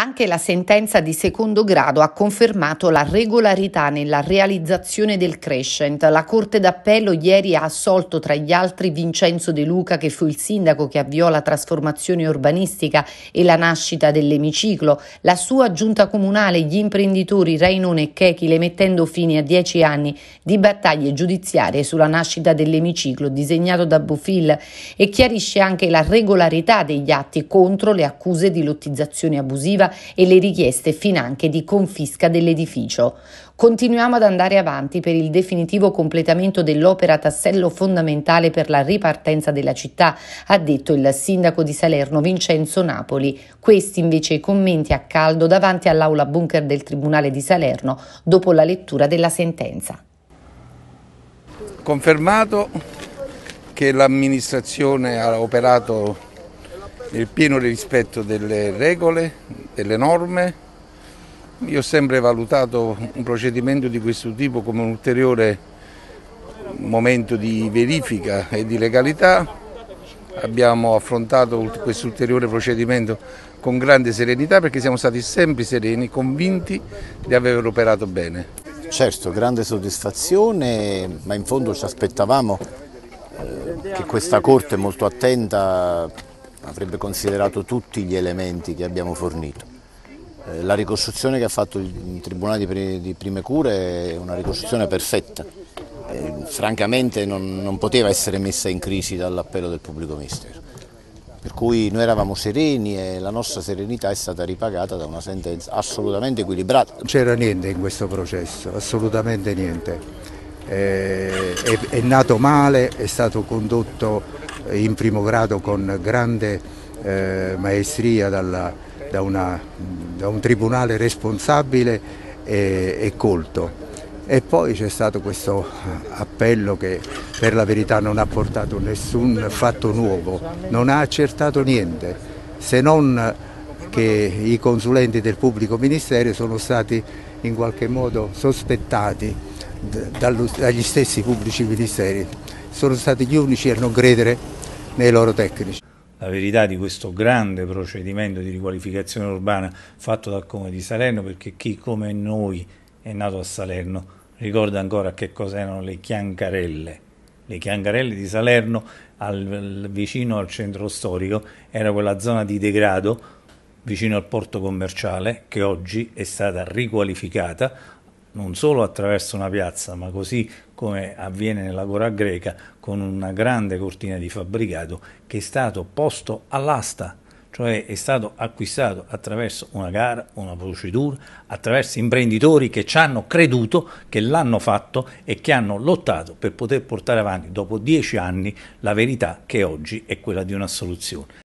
Anche la sentenza di secondo grado ha confermato la regolarità nella realizzazione del crescent. La Corte d'Appello ieri ha assolto tra gli altri Vincenzo De Luca, che fu il sindaco che avviò la trasformazione urbanistica e la nascita dell'emiciclo, la sua giunta comunale, gli imprenditori Rainone e Chechile, mettendo fine a dieci anni di battaglie giudiziarie sulla nascita dell'emiciclo disegnato da Bofill e chiarisce anche la regolarità degli atti contro le accuse di lottizzazione abusiva e le richieste finanche di confisca dell'edificio. Continuiamo ad andare avanti per il definitivo completamento dell'opera tassello fondamentale per la ripartenza della città, ha detto il sindaco di Salerno Vincenzo Napoli. Questi invece i commenti a caldo davanti all'aula bunker del Tribunale di Salerno dopo la lettura della sentenza. Confermato che l'amministrazione ha operato nel pieno rispetto delle regole, e le norme. Io ho sempre valutato un procedimento di questo tipo come un ulteriore momento di verifica e di legalità. Abbiamo affrontato questo ulteriore procedimento con grande serenità perché siamo stati sempre sereni, convinti di aver operato bene. Certo, grande soddisfazione, ma in fondo ci aspettavamo eh, che questa Corte molto attenta avrebbe considerato tutti gli elementi che abbiamo fornito. Eh, la ricostruzione che ha fatto il Tribunale di Prime Cure è una ricostruzione perfetta. Eh, francamente non, non poteva essere messa in crisi dall'appello del pubblico ministero. Per cui noi eravamo sereni e la nostra serenità è stata ripagata da una sentenza assolutamente equilibrata. Non c'era niente in questo processo, assolutamente niente. Eh, è, è, nato male, è stato condotto in primo grado con grande eh, maestria dalla, da, una, da un tribunale responsabile e, e colto. E poi c'è stato questo appello che per la verità non ha portato nessun fatto nuovo, non ha accertato niente, se non che i consulenti del pubblico ministero sono stati in qualche modo sospettati dagli stessi pubblici ministeri. Sono stati gli unici a non credere nei loro tecnici la verità di questo grande procedimento di riqualificazione urbana fatto dal Comune di Salerno perché chi come noi è nato a Salerno ricorda ancora che cos'erano le chiancarelle. Le chiancarelle di Salerno al, vicino al centro storico era quella zona di degrado vicino al porto commerciale che oggi è stata riqualificata non solo attraverso una piazza, ma così come avviene nella nell'Agora greca, con una grande cortina di fabbricato che è stato posto all'asta, cioè è stato acquistato attraverso una gara, una procedura, attraverso imprenditori che ci hanno creduto, che l'hanno fatto e che hanno lottato per poter portare avanti dopo dieci anni la verità che oggi è quella di una soluzione.